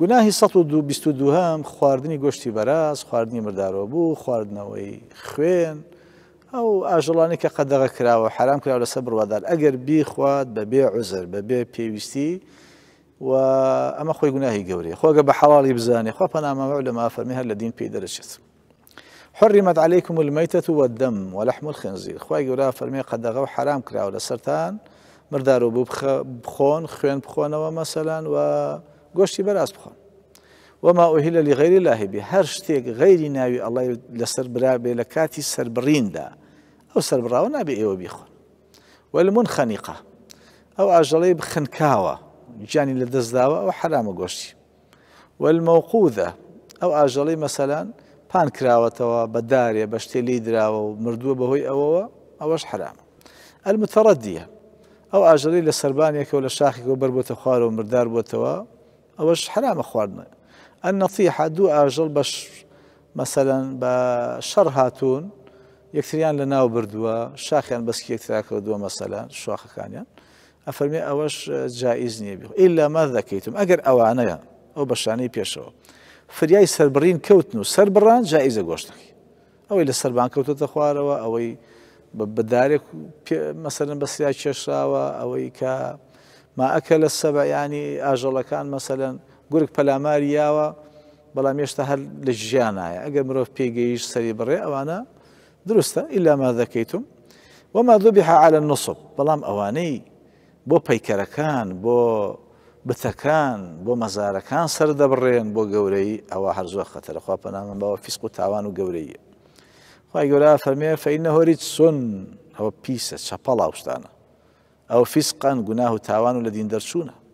گناهی دو بیست و دو هم خواردنی گوشتی براز، خواردنی مردارۆ خواردنوی خوین او اجلانی که کە قەدەغ کراوە حرام کراوە لەسەر بڕوادار ئەگەر بیخوات بەبێ عزر بەبێ پیوستی و اما ئەمە گناهی گوری خو خۆگە بە حواڵی بزانێ خۆ پەنامەوە لە مافەرمی هەر لە دین پێی دەرەچێت حرمت عليكم الميتة والدم ولحم الخنزير خواي قرا فرمی قد و حرام كراو لسرتان مردارو بخون خوین بخونه و مثلا و گوشتی گۆشتی بخوان و ما اوهیل لغیر الله بی هر شتیگ غیری ناوی الله ئەڵی لەسەر برابێ لە کاتی سربڕیندا ئەو سربراوە نابێ ئێوە بیخۆن وەلمون خەنیقا ئەو ئاژەڵەی بخنکاوە گیانی لە دەستداوە ئەو حرامە گۆشتی والمەوقودە ئەو ئاژەڵی مەسەلان پان کراوەتەوە بەدارێ بە شتێ لی دراوە و مردووە بەهۆی ئەوەوە حرام حرامە او اجلی ئەو که و لشاخی که بربوت خوار و مردار بووتەوە اوش حرام اخواننا النصيحة دو اجل باش مثلا بشر هاتون يكتريان لنا وبردوا شاخيان بس كي دو مثلا شواخ كان يعني افرمي اوش جائزني نيبي الا ما ذكيتم اقر اوانيا او بشاني بيشو فرياي سربرين كوتنو سربران جائزة غوشتك او الا سربان كوتو تخوارا او بدارك مثلا بس يا شاوا او كا ماەکە لە سەبەیانی ئاژەڵەکان مەسەلەن گورگ پەلاماری یاوە بەڵام هێشتا هەر لە ژیانایە ئەگە مرۆڤ پێگەیش سەری بڕێ ئەوانە دروستە ئیلاما دەکەیتم وما دوبی حعاالە نوسب بەڵام ئەوانەی بۆ پەیکەرەکان بۆ بتەکان بۆ مەزارەکان سەردەبڕێن بۆ گەورەی ئەوە هەرزۆ خەتەرە خوا پەنامە بەوە فیسق و تاوان و گەورەیە خی گەورە فەرمێ فەینە هۆری سون ئەوە پیسە چەپەڵاوشتانە او فسقا گناه تاوان الذين درسونه